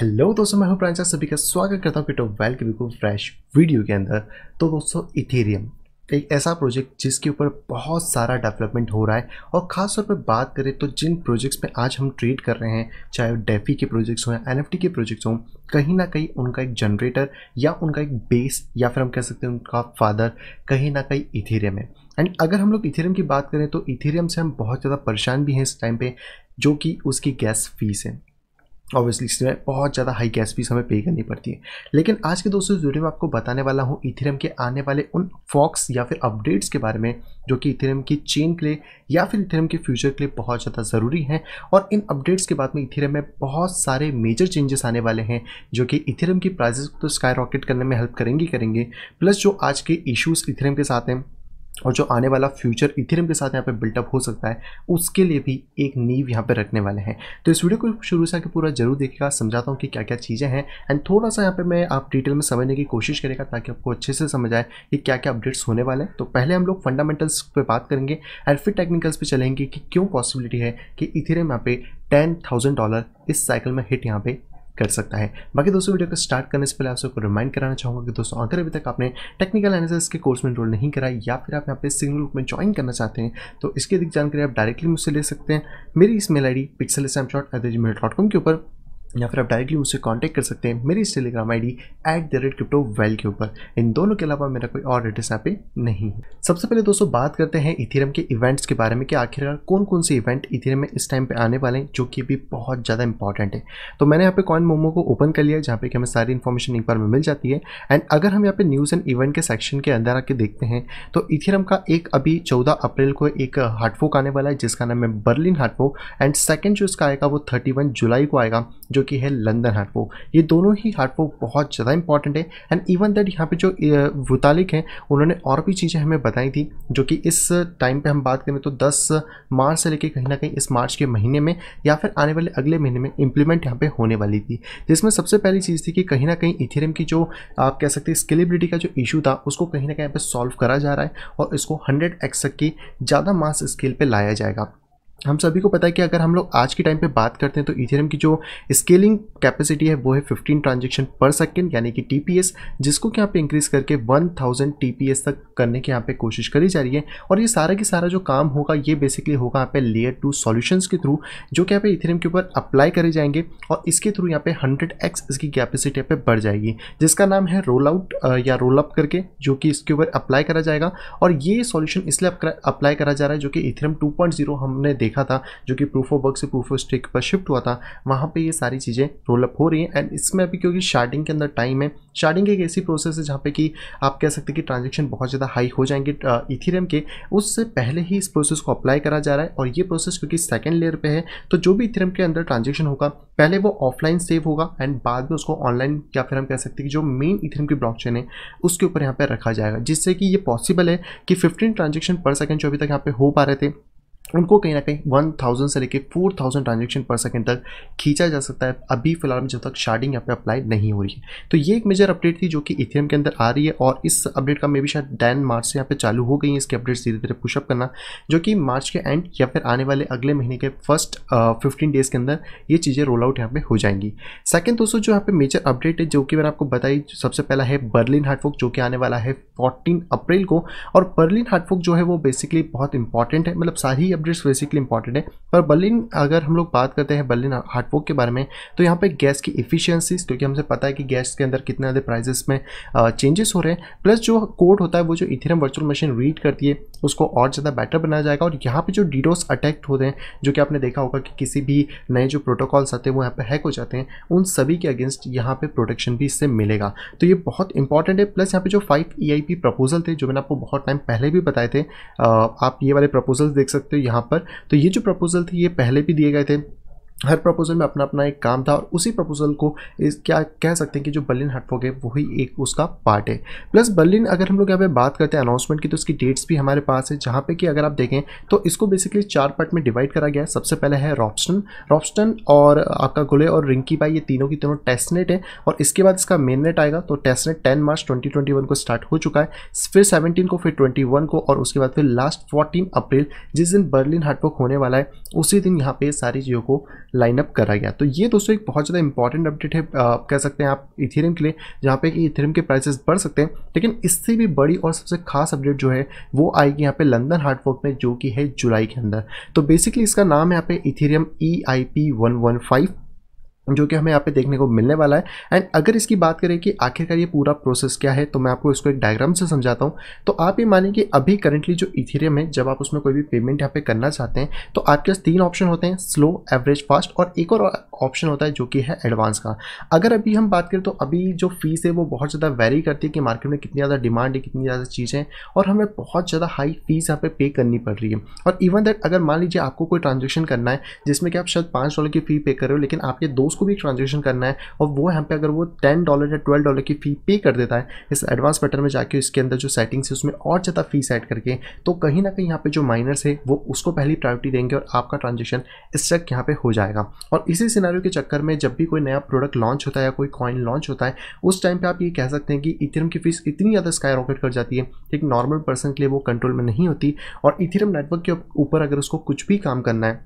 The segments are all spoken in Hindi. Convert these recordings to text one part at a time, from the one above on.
हेलो दोस्तों मैं हूं प्रांचा सभी का स्वागत करता हूं पीटो वेल के बिल्कुल फ्रेश वीडियो के अंदर तो दोस्तों इथेरियम एक ऐसा प्रोजेक्ट जिसके ऊपर बहुत सारा डेवलपमेंट हो रहा है और ख़ासतौर पर बात करें तो जिन प्रोजेक्ट्स में आज हम ट्रेड कर रहे हैं चाहे वो डेफी के प्रोजेक्ट्स हों या एन के प्रोजेक्ट्स हों कहीं ना कहीं उनका एक जनरेटर या उनका एक बेस या फिर हम कह सकते हैं उनका फादर कहीं ना कहीं इथेरियम है एंड अगर हम लोग इथेरियम की बात करें तो इथेरियम से हम बहुत ज़्यादा परेशान भी हैं इस टाइम पर जो कि उसकी गैस फीस है ऑब्वियसली इसमें बहुत ज़्यादा हाई गैस फीस हमें पे करनी पड़ती है लेकिन आज के दोस्तों इस वीडियो में आपको बताने वाला हूँ इथेरियम के आने वाले उन फॉक्स या फिर अपडेट्स के बारे में जो कि इथेरियम की चेन के लिए या फिर इथेरियम के फ्यूचर के लिए बहुत ज़्यादा ज़रूरी हैं और इन अपडेट्स के बाद में इथेरियम में बहुत सारे मेजर चेंजेस आने वाले हैं जो कि इथेरियम की प्राइजेस को तो स्काई रॉकेट करने में हेल्प करेंगे करेंगे प्लस जो आज के इशूज़ इथेरियम के साथ हैं और जो आने वाला फ्यूचर इथेरियम के साथ यहाँ पे बिल्टअप हो सकता है उसके लिए भी एक नींव यहाँ पे रखने वाले हैं तो इस वीडियो को शुरू से आके पूरा जरूर देखिएगा समझाता हूँ कि क्या क्या चीज़ें हैं एंड थोड़ा सा यहाँ पे मैं आप डिटेल में समझने की कोशिश करेगा ताकि आपको अच्छे से समझ आए कि क्या क्या अपडेट्स होने वाले हैं तो पहले हम लोग फंडामेंटल्स पर बात करेंगे एंड फिर टेक्निकल्स पर चलेंगे कि क्यों पॉसिबिलिटी है कि इथेरियम यहाँ पे टेन थाउजेंड डॉलर इस साइकिल में हिट यहाँ पे कर सकता है बाकी दोस्तों वीडियो को स्टार्ट करने से पहले आप सबको रिमाइंड कराना चाहूँगा कि दोस्तों अगर अभी तक आपने टेक्निकल एनालिसिस के कोर्स में रोल नहीं करा या फिर आप यहाँ पे सिंगल ग्रुप में ज्वाइन करना चाहते हैं तो इसकी अधिक जानकारी आप डायरेक्टली मुझसे ले सकते हैं मेरी इस मेल आई डी पिक्सल के ऊपर या फिर आप डायरेक्टली मुझसे कांटेक्ट कर सकते हैं मेरी इस Telegram ID at the rate crypto क्रिप्टो वेल के ऊपर इन दोनों के अलावा मेरा कोई और एड्रेस यहाँ पे नहीं है सबसे पहले दोस्तों बात करते हैं इथेरियम के इवेंट्स के बारे में कि आखिरकार कौन कौन से इवेंट इथेरियम में इस टाइम पे आने वाले हैं जो कि भी बहुत ज़्यादा इंपॉर्टेंट है तो मैंने यहाँ पे कॉइन मोमो को ओपन कर लिया जहाँ पे कि हमें सारी इन्फॉर्मेशन एक बार में मिल जाती है एंड अगर हम यहाँ पे न्यूज़ एंड इवेंट के सेक्शन के अंदर आके देखते हैं तो इथेरियम का एक अभी चौदह अप्रैल को एक हार्टफोक आने वाला है जिसका नाम है बर्लिन हार्टफोक एंड सेकेंड जो इसका आएगा वो थर्टी जुलाई को आएगा जो कि है लंदन हार्टवोक ये दोनों ही हार्टवोक बहुत ज़्यादा इंपॉर्टेंट है एंड इवन दैट यहाँ पे जो वुतालिक हैं उन्होंने और भी चीज़ें हमें बताई थी जो कि इस टाइम पे हम बात करें तो 10 मार्च से लेके कहीं ना कहीं इस मार्च के महीने में या फिर आने वाले अगले महीने में इम्प्लीमेंट यहाँ पर होने वाली थी जिसमें सबसे पहली चीज़ थी कि कहीं ना कहीं इथेरियम की जो आप कह सकते हैं स्केलेबिलिटी का जो इशू था उसको कहीं ना कहीं यहाँ पर सॉल्व करा जा रहा है और इसको हंड्रेड एक्स की ज़्यादा मास स्केल पर लाया जाएगा हम सभी को पता है कि अगर हम लोग आज के टाइम पे बात करते हैं तो इथेरियम की जो स्केलिंग कैपेसिटी है वो है 15 ट्रांजेक्शन पर सेकेंड यानी कि टीपीएस जिसको कि यहाँ पे इंक्रीज करके 1000 टीपीएस तक करने की यहाँ पे कोशिश करी जा रही है और ये सारा की सारा जो काम होगा ये बेसिकली होगा यहाँ पे लेयर टू सोल्यूशन के थ्रू जो कि यहाँ पे इथेरियम के ऊपर अप्लाई करे जाएंगे और इसके थ्रू यहाँ पे हंड्रेड इसकी कैपेसिटी यहाँ पर बढ़ जाएगी जिसका नाम है रोल आउट या रोल अप करके जो कि इसके ऊपर अप्लाई करा जाएगा और ये सोल्यूशन इसलिए अप्लाई करा जा रहा है जो कि इथेरियम टू हमने देखा देखा था जो कि प्रूफ ऑफ वर्क से प्रूफ ऑफ स्टिक पर शिफ्ट हुआ था वहाँ पर ये सारी चीज़ें रोलअप हो रही हैं एंड इसमें अभी क्योंकि शार्डिंग के अंदर टाइम है शार्डिंग एक ऐसी प्रोसेस है जहाँ पे कि आप कह सकते हैं कि ट्रांजेक्शन बहुत ज़्यादा हाई हो जाएंगे इथीरियम के उससे पहले ही इस प्रोसेस को अप्लाई करा जा रहा है और ये प्रोसेस क्योंकि सेकेंड लेयर पर है तो जो भी इथीरियम के अंदर ट्रांजेक्शन होगा पहले वो ऑफलाइन सेव होगा एंड बाद में उसको ऑनलाइन या फिर हम कह सकते हैं कि जो मेन इथेरियम की ब्लॉकचेन है उसके ऊपर यहाँ पर रखा जाएगा जिससे कि ये पॉसिबल है कि 15 ट्रांजेक्शन पर सेकेंड जो अभी तक यहाँ पे हो पा रहे थे उनको कहीं ना कहीं वन थाउजेंड से लेके four thousand transaction per second तक खींचा जा सकता है अभी फिलहाल में जब तक शार्डिंग यहाँ पे अप्लाई नहीं हो रही है तो ये एक मेजर अपडेट थी जो कि इथियम के अंदर आ रही है और इस अपडेट का मे भी शायद टेन मार्च से यहाँ पे चालू हो गई है इसके अपडेट्स धीरे धीरे पुशअप करना जो कि मार्च के एंड या फिर आने वाले अगले महीने के फर्स्ट फिफ्टीन डेज के अंदर ये चीज़ें रोल आउट यहाँ पर हो जाएंगी सेकेंड दोस्तों जो यहाँ पे मेजर अपडेट है जो कि मैंने आपको बताई सबसे पहला है बर्लिन हार्टफोक जो कि आने वाला है फोर्टीन अप्रैल को और बर्लिन हार्टफोक जो है वो बेसिकली बहुत इंपॉर्टेंट है मतलब सारी अपडेट्स बेसिकली तो इंपॉर्टेंट है पर बर्लिन अगर हम लोग बात करते हैं बर्लिन हार्टवर्क के बारे में तो यहाँ पे गैस की इफिशियंसीज क्योंकि हमसे पता है कि गैस के अंदर कितने ज़्यादा प्राइजेस में चेंजेस हो रहे हैं प्लस जो कोड होता है वो जो इथेरियम वर्चुअल मशीन रीड करती है उसको और ज़्यादा बेटर बनाया जाएगा और यहाँ पर जो डीडोस अटैक्ट होते हैं जो कि आपने देखा होगा कि किसी भी नए जो प्रोटोकॉल्स आते हैं वो यहाँ पर हैक हो जाते हैं उन सभी के अगेंस्ट यहाँ पर प्रोटेक्शन भी इससे मिलेगा तो ये बहुत इंपॉर्टेंट है प्लस यहाँ पे जो फाइव ई प्रपोजल थे जो मैंने आपको बहुत टाइम पहले भी बताए थे आप ये वाले प्रपोजल्स देख सकते हो यहाँ पर तो ये जो प्रपोजल थे ये पहले भी दिए गए थे हर प्रपोजल में अपना अपना एक काम था और उसी प्रपोजल को इस क्या कह सकते हैं कि जो बर्लिन हटफोग है वही एक उसका पार्ट है प्लस बर्लिन अगर हम लोग यहाँ पे बात करते हैं अनाउंसमेंट की तो उसकी डेट्स भी हमारे पास है जहाँ पे कि अगर आप देखें तो इसको बेसिकली चार पार्ट में डिवाइड करा गया है सबसे पहले है रॉपस्टन रॉपस्टन और आपका गुले और रिंकी बाई ये तीनों की तीनों टेस्टनेट है और इसके बाद इसका मेननेट आएगा तो टेस्टनेट टेन मार्च ट्वेंटी को स्टार्ट हो चुका है फिर सेवनटीन को फिर ट्वेंटी को और उसके बाद फिर लास्ट फोर्टीन अप्रैल जिस दिन बर्लिन हटफोग होने वाला है उसी दिन यहाँ पे सारी चीज़ों को लाइनअप करा गया तो ये दोस्तों एक बहुत ज़्यादा इंपॉर्टेंट अपडेट है आप कह सकते हैं आप इथेरियम के लिए जहाँ पे कि इथेरियम के प्राइसेस बढ़ सकते हैं लेकिन इससे भी बड़ी और सबसे खास अपडेट जो है वो आएगी यहाँ पे लंदन हार्डवर्क में जो कि है जुलाई के अंदर तो बेसिकली इसका नाम है यहाँ पे Ethereum E I P one one five जो कि हमें यहाँ पे देखने को मिलने वाला है एंड अगर इसकी बात करें कि आखिरकार ये पूरा प्रोसेस क्या है तो मैं आपको इसको एक डायग्राम से समझाता हूँ तो आप ये माने कि अभी करंटली जो इथेरियम है जब आप उसमें कोई भी पेमेंट यहाँ पे करना चाहते हैं तो आपके पास तीन ऑप्शन होते हैं स्लो एवरेज फास्ट और एक और ऑप्शन होता है जो कि है एडवांस का अगर अभी हम बात करें तो अभी जो फ़ीस है वो बहुत ज़्यादा वेरी करती है कि मार्केट में कितनी ज़्यादा डिमांड है कितनी ज़्यादा चीज़ें और हमें बहुत ज़्यादा हाई फीस यहाँ पे पे करनी पड़ रही है और इवन दैट अगर मान लीजिए आपको कोई ट्रांजेक्शन करना है जिसमें कि आप शायद पाँच डॉलर की फ़ी पे कर रहे हो लेकिन आपके दोस्त को भी ट्रांजेक्शन करना है और वो यहाँ पर अगर वो टेन डॉलर या ट्वेल्व डॉलर की फ़ी पे कर देता है इस एडवांस पैटर्न में जाके इसके अंदर जो सेटिंग्स है उसमें और ज़्यादा फीस एड करके तो कहीं ना कहीं यहाँ पर जो माइनर्स है वो उसको पहली प्रायोरिटी देंगे और आपका ट्रांजेक्शन इस तक यहाँ पर हो जाएगा और इसी से सिनारियों के चक्कर में जब भी कोई नया प्रोडक्ट लॉन्च होता है या कोई कॉइन लॉन्च होता है उस टाइम पे आप ये कह सकते हैं कि इथिरम की फीस इतनी ज़्यादा स्काई रॉकेट कर जाती है एक नॉर्मल पर्सन के लिए वो कंट्रोल में नहीं होती और इथिरम नेटवर्क के ऊपर अगर उसको कुछ भी काम करना है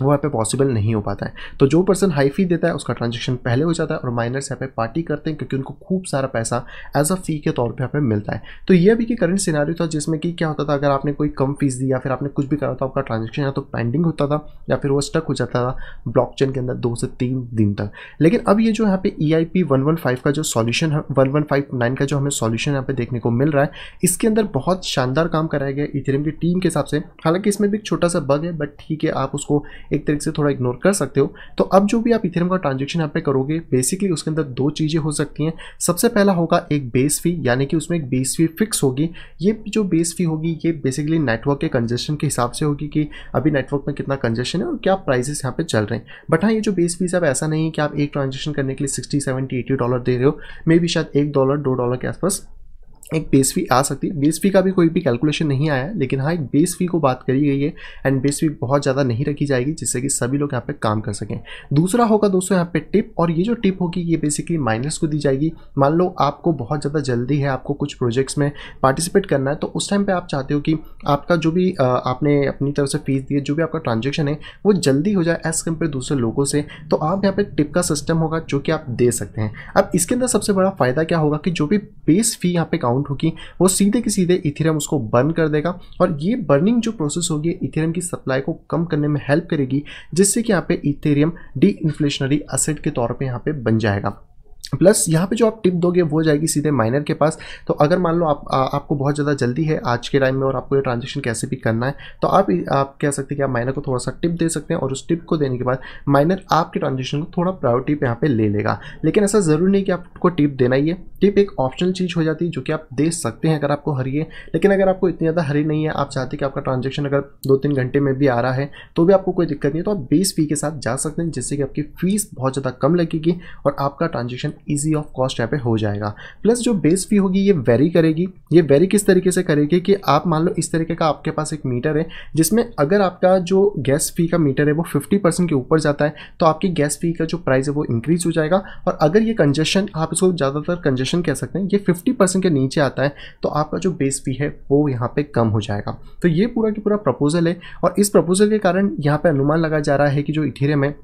वो यहाँ पे पॉसिबल नहीं हो पाता है तो जो पर्सन हाई फी देता है उसका ट्रांजेक्शन पहले हो जाता है और माइनर्स यहाँ पे पार्टी करते हैं क्योंकि उनको खूब सारा पैसा एज अ फी के तौर पे यहाँ पे मिलता है तो ये अभी के करंट सिनारी था जिसमें कि क्या होता था अगर आपने कोई कम फीस दी या फिर आपने कुछ भी करा था आपका ट्रांजेक्शन या तो पेंडिंग होता था या फिर वो स्टक हो जाता था ब्लॉक के अंदर दो से तीन दिन तक लेकिन अब ये जो यहाँ पे E I P one one five का जो सॉल्यूशन है वन वन फाइव नाइन का जो हमें सॉल्यूशन यहाँ पे देखने को मिल रहा है इसके अंदर बहुत शानदार काम कराया गया इथेरियम e की टीम के हिसाब से हालांकि इसमें भी एक छोटा सा बग है बट ठीक है आप उसको एक तरीके से थोड़ा इग्नोर कर सकते हो तो अब जो भी आप इथेरियम का ट्रांजेक्शन यहाँ पे करोगे बेसिकली उसके अंदर दो चीज़ें हो सकती हैं सबसे पहला होगा एक बेस फी यानी कि उसमें एक बेस फी फिक्स होगी ये जो बेस फी होगी ये बेसिकली नेटवर्क के कंजेशन के हिसाब से होगी कि अभी नेटवर्क में कितना कंजेशन है और क्या प्राइजेस यहाँ पे चल रहे हैं बट हाँ ये जो बेस फीस अब ऐसा नहीं है कि आप एक ट्रांजेक्शन करने के लिए सिक्सटी सेवेंटी एटी डॉलर दे रहे हो मे भी शायद एक डॉलर दो डॉलर के आसपास एक बेस फी आ सकती है बेस फी का भी कोई भी कैलकुलेशन नहीं आया है लेकिन हाँ एक बेस फी को बात करी गई है एंड बेस फी बहुत ज़्यादा नहीं रखी जाएगी जिससे कि सभी लोग यहाँ पे काम कर सकें दूसरा होगा दोस्तों यहाँ पे टिप और ये जो टिप होगी ये बेसिकली माइनर्स को दी जाएगी मान लो आपको बहुत ज़्यादा जल्दी है आपको कुछ प्रोजेक्ट्स में पार्टिसिपेट करना है तो उस टाइम पर आप चाहते हो कि आपका जो भी आपने अपनी तरफ से फीस दी है जो भी आपका ट्रांजेक्शन है वो जल्दी हो जाए एज़ कम्पेयर दूसरे लोगों से तो आप यहाँ पर टिप का सिस्टम होगा जो कि आप दे सकते हैं अब इसके अंदर सबसे बड़ा फ़ायदा क्या होगा कि जो भी बेस फी यहाँ पे काउंट अमाउंट होगी वो सीधे के सीधे इथेरियम उसको बर्न कर देगा और ये बर्निंग जो प्रोसेस होगी इथेरियम की सप्लाई को कम करने में हेल्प करेगी जिससे कि यहाँ पे इथेरियम डी इन्फ्लेशनरी असेट के तौर पर यहाँ पे बन जाएगा प्लस यहाँ पे जो आप टिप दोगे वो जाएगी सीधे माइनर के पास तो अगर मान लो आप आ, आपको बहुत ज़्यादा जल्दी है आज के टाइम में और आपको ये ट्रांजेक्शन कैसे भी करना है तो आप आप कह सकते हैं कि आप माइनर को थोड़ा सा टिप दे सकते हैं और उस टिप को देने के बाद माइनर आपके ट्रांजेक्शन को थोड़ा प्रायोरिटी पर यहाँ पर ले लेगा लेकिन ऐसा ज़रूरी नहीं कि आपको टिप देना ही है टिप एक ऑप्शनल चीज़ हो जाती है जो कि आप दे सकते हैं अगर आपको हरी है लेकिन अगर आपको इतनी ज़्यादा हरी नहीं है आप चाहते कि आपका ट्रांजेक्शन अगर दो तीन घंटे में भी आ रहा है तो भी आपको कोई दिक्कत नहीं है तो आप बेस फी के साथ जा सकते हैं जिससे कि आपकी फीस बहुत ज़्यादा कम लगेगी और आपका ट्रांजेक्शन ईजी ऑफ कॉस्ट यहाँ पे हो जाएगा प्लस जो बेस फी होगी ये वेरी करेगी ये वेरी किस तरीके से करेगी कि आप मान लो इस तरीके का आपके पास एक मीटर है जिसमें अगर आपका जो गैस फी का मीटर है वो फिफ्टी परसेंट के ऊपर जाता है तो आपकी गैस फी का जो प्राइस है वो इंक्रीज हो जाएगा और अगर ये कंजेशन आप इसको ज़्यादातर कंजेशन कह सकते हैं ये फिफ्टी परसेंट के नीचे आता है तो आपका जो बेस फी है वो यहाँ पर कम हो जाएगा तो ये पूरा की पूरा प्रपोजल है और इस प्रपोजल के कारण यहाँ पर अनुमान लगाया जा रहा है कि जो इथेरियम है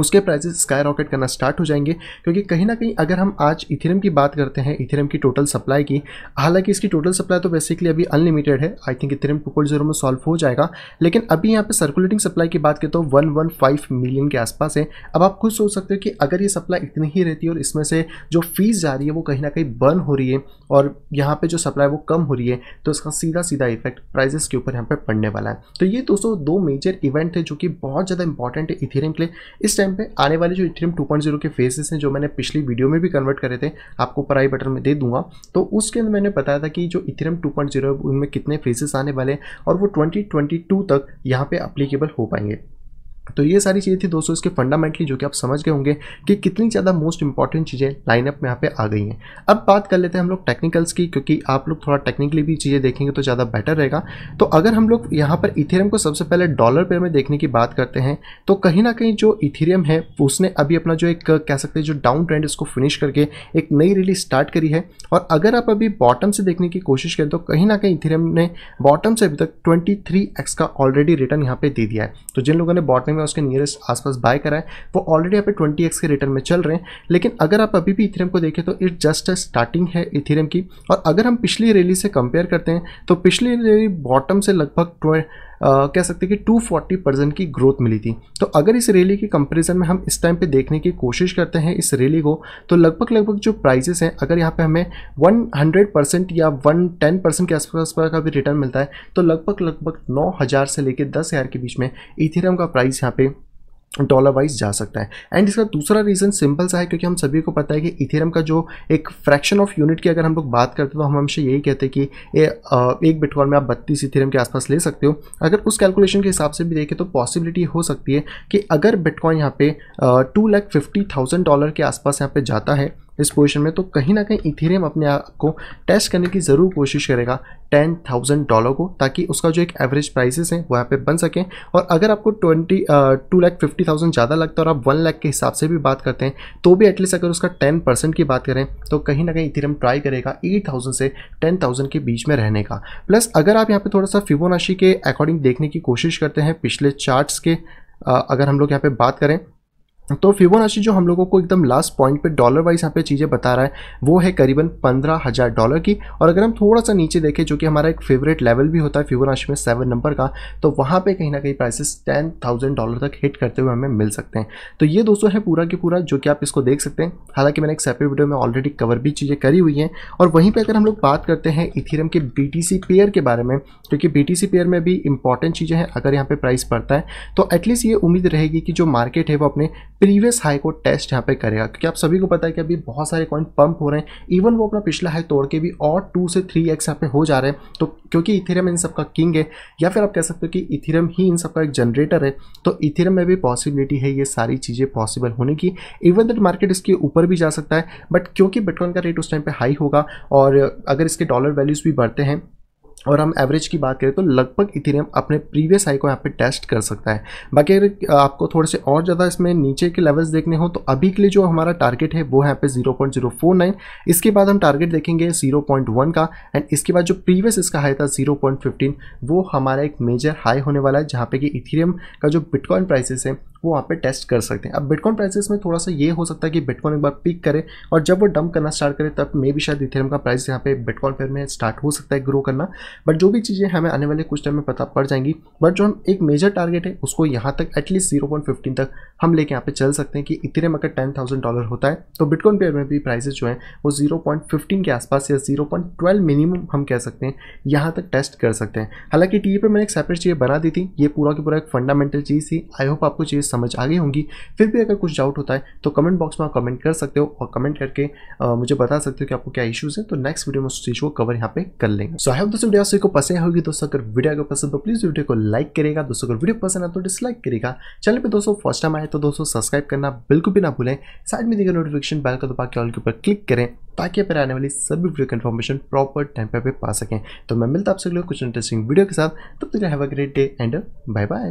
उसके प्राइसेस स्काई रॉकेट करना स्टार्ट हो जाएंगे क्योंकि कहीं ना कहीं अगर हम आज इथेरियम की बात करते हैं इथेरियम की टोटल सप्लाई की हालांकि इसकी टोटल सप्लाई तो बेसिकली अभी अनलिमिटेड है I think Ethereum two point zero में सॉल्व हो जाएगा लेकिन अभी यहाँ पे सर्कुलेटिंग सप्लाई की बात करें तो वन वन फाइव मिलियन के आसपास है अब आप खुद सोच सकते हो कि अगर ये सप्लाई इतनी ही रहती है और इसमें से जो फीस जा रही है वो कहीं ना कहीं बर्न हो रही है और यहाँ पर जो सप्लाई वो कम हो रही है तो इसका सीधा सीधा इफेक्ट प्राइजेस के ऊपर यहाँ पर पड़ने वाला है तो ये दोस्तों दो मेजर इवेंट है जो कि बहुत ज़्यादा इंपॉर्टेंट है इथेरियम के लिए इस टाइम टाइम पे आने वाले जो इथेरियम 2.0 के फेसेस हैं जो मैंने पिछली वीडियो में भी कन्वर्ट करे थे आपको ऊपर बटन में दे दूंगा तो उसके अंदर मैंने बताया था कि जो इथेरियम 2.0 पॉइंट उनमें कितने फेसेस आने वाले हैं और वो 2022 तक यहाँ पे अप्लीकेबल हो पाएंगे तो ये सारी चीज़ें थी दोस्तों इसके फंडामेंटली जो कि आप समझ गए होंगे कि कितनी ज़्यादा मोस्ट इंपॉर्टेंट चीज़ें लाइनअप में यहाँ पे आ गई हैं अब बात कर लेते हैं हम लोग टेक्निकल्स की क्योंकि आप लोग थोड़ा टेक्निकली भी चीज़ें देखेंगे तो ज़्यादा बेटर रहेगा तो अगर हम लोग यहाँ पर इथेरियम को सबसे पहले डॉलर पे में देखने की बात करते हैं तो कहीं ना कहीं जो इथेरियम है उसने अभी अपना जो एक कह सकते हैं जो डाउन ट्रेंड इसको फिनिश करके एक नई रिलीज स्टार्ट करी है और अगर आप अभी बॉटम से देखने की कोशिश करें तो कहीं ना कहीं इथेरियम ने बॉटम से अभी तक ट्वेंटी का ऑलरेडी रिटर्न यहाँ पर दे दिया है तो जिन लोगों ने बॉटम में उसके नियरेस्ट आसपास बाय कराए वो ऑलरेडी यहाँ पे ट्वेंटी एक्स के रिटर्न में चल रहे हैं लेकिन अगर आप अभी भी इथेरियम को देखें तो इट जस्ट स्टार्टिंग है इथेरियम की और अगर हम पिछली रैली से कंपेयर करते हैं तो पिछली रैली बॉटम से लगभग कह सकते हैं कि फोर्टी परसेंट की ग्रोथ मिली थी तो अगर इस रैली के कंपैरिजन में हम इस टाइम पे देखने की कोशिश करते हैं इस रैली को तो लगभग लगभग जो प्राइसेस हैं अगर यहाँ पे हमें 100 परसेंट या 110 परसेंट के आसपास का भी रिटर्न मिलता है तो लगभग लगभग नौ हज़ार से लेकर दस हज़ार के बीच में इथेरियम का प्राइस यहाँ पर डॉलर वाइज जा सकता है एंड इसका दूसरा रीज़न सिंपल सा है क्योंकि हम सभी को पता है कि इथेरम का जो एक फ्रैक्शन ऑफ यूनिट की अगर हम लोग बात करते हैं तो हम हमेशा यही कहते हैं कि ए, एक बिटकॉइन में आप बत्तीस इथेरम के आसपास ले सकते हो अगर उस कैलकुलेशन के हिसाब से भी देखें तो पॉसिबिलिटी हो सकती है कि अगर बिटकॉइन यहाँ पे two lakh fifty thousand dollar के आसपास यहाँ पे जाता है इस पोजीशन में तो कहीं ना कहीं इथेरियम अपने आप को टेस्ट करने की ज़रूर कोशिश करेगा टेन थाउजेंड डॉलर को ताकि उसका जो एक एवरेज प्राइसेस हैं वहाँ पे बन सकें और अगर आपको twenty two lakh fifty thousand ज़्यादा लगता है और आप वन लाख के हिसाब से भी बात करते हैं तो भी एटलीस्ट अगर उसका टेन परसेंट की बात करें तो कहीं ना कहीं इथेरियम ट्राई करेगा एट थाउजेंड से टेन थाउजेंड के बीच में रहने का प्लस अगर आप यहाँ पर थोड़ा सा फिबोनाशी के अकॉर्डिंग देखने की कोशिश करते हैं पिछले चार्ट्स के अगर हम लोग यहाँ पर बात करें तो फिबोनाची जो हम लोगों को एकदम लास्ट पॉइंट पे डॉलर वाइज यहाँ पे चीज़ें बता रहा है वो है करीबन पंद्रह हज़ार डॉलर की और अगर हम थोड़ा सा नीचे देखें जो कि हमारा एक फेवरेट लेवल भी होता है फिबोनाची में सेवन नंबर का तो वहाँ पे कहीं ना कहीं प्राइसेस टेन थाउजेंड डॉलर तक हिट करते हुए हमें मिल सकते हैं तो ये दोस्तों है पूरा के पूरा जो कि आप इसको देख सकते हैं हालांकि मैंने एक सेपरेट वीडियो में ऑलरेडी कवर भी चीज़ें करी हुई हैं और वहीं पर अगर हम लोग बात करते हैं इथीरम के बी पेयर के बारे में क्योंकि बी पेयर में भी इंपॉर्टेंट चीज़ें हैं अगर यहाँ पर प्राइस बढ़ता है तो एटलीस्ट ये उम्मीद रहेगी कि जो मार्केट है वो अपने प्रीवियस हाई को टेस्ट यहाँ पे करेगा क्योंकि आप सभी को पता है कि अभी बहुत सारे कॉइन पंप हो रहे हैं इवन वो अपना पिछला हाई तोड़ के भी और टू से थ्री एक्स यहाँ पे हो जा रहे हैं तो क्योंकि इथेरियम इन सबका किंग है या फिर आप कह सकते हो कि इथेरियम ही इन सबका एक जनरेटर है तो इथेरियम में भी पॉसिबिलिटी है ये सारी चीज़ें पॉसिबल होने की इवन दैट मार्केट इसके ऊपर भी जा सकता है बट क्योंकि बिटकॉइन का रेट उस टाइम पर हाई होगा और अगर इसके डॉलर वैल्यूज़ भी बढ़ते हैं और हम एवरेज की बात करें तो लगभग इथेरियम अपने प्रीवियस हाई को यहाँ पे टेस्ट कर सकता है बाकी अगर आपको थोड़े से और ज़्यादा इसमें नीचे के लेवल्स देखने हो तो अभी के लिए जो हमारा टारगेट है वो यहाँ पे 0.049 इसके बाद हम टारगेट देखेंगे 0.1 का एंड इसके बाद जो प्रीवियस इसका हाई था जीरो वो हमारा एक मेजर हाई होने वाला है जहाँ पर कि इथेरियम का जो बिटकॉइन प्राइसेस है वो वहाँ पे टेस्ट कर सकते हैं अब बिटकॉइन प्राइसेस में थोड़ा सा ये हो सकता है कि बिटकॉइन एक बार पिक करे और जब वो डंप करना स्टार्ट करे तब मे भी शायद इथेरियम का प्राइस यहाँ पे बिटकॉइन फेयर में स्टार्ट हो सकता है ग्रो करना बट जो भी चीज़ें हमें आने वाले कुछ टाइम में पता पड़ जाएंगी बट जो हम एक मेजर टारगेट है उसको यहाँ तक एटलीस्ट जीरो तक हम लेके यहाँ पे चल सकते हैं कि इथेरियम अगर टेन डॉलर होता है तो बिटकॉइन फेयर में भी प्राइसेज जो है वो जीरो के आसपास या जीरो मिनिमम हम कह सकते हैं यहाँ तक टेस्ट कर सकते हैं हालांकि टी e पर मैंने एक सेपरेट चीज़ बना दी थी ये पूरा की पूरा एक फंडामेंटल चीज़ थी आई होप आपको चीज़ समझ आ गई होंगी फिर भी अगर कुछ डाउट होता है तो कमेंट बॉक्स में आप कमेंट कर सकते हो और कमेंट करके आ, मुझे बता सकते हो कि आपको क्या इश्यूज है तो नेक्स्ट वीडियो में उस चीज़ को कवर यहाँ पे कर लेंगे सो आई दोस्तों वीडियो को पसंद होगी दोस्तों अगर वीडियो अगर पसंद तो प्लीज़ वीडियो को लाइक करेगा दोस्तों अगर वीडियो पसंद है तो डिसलाइक करेगा चैनल पर दोस्तों फर्स्ट टाइम आए तो दोस्तों सब्सक्राइब करना बिल्कुल भी ना भूलें साइड में देखिए नोटिफिकेशन बैल का दबा के ऑल के ऊपर क्लिक करें ताकि आप आने वाली सभी वीडियो की इन्फॉर्मेशन प्रॉपर टाइम पर पा सकें तो मैं मिलता आपसे कुछ इंटरेस्टिंग वीडियो के साथ तब तक have a great day and bye bye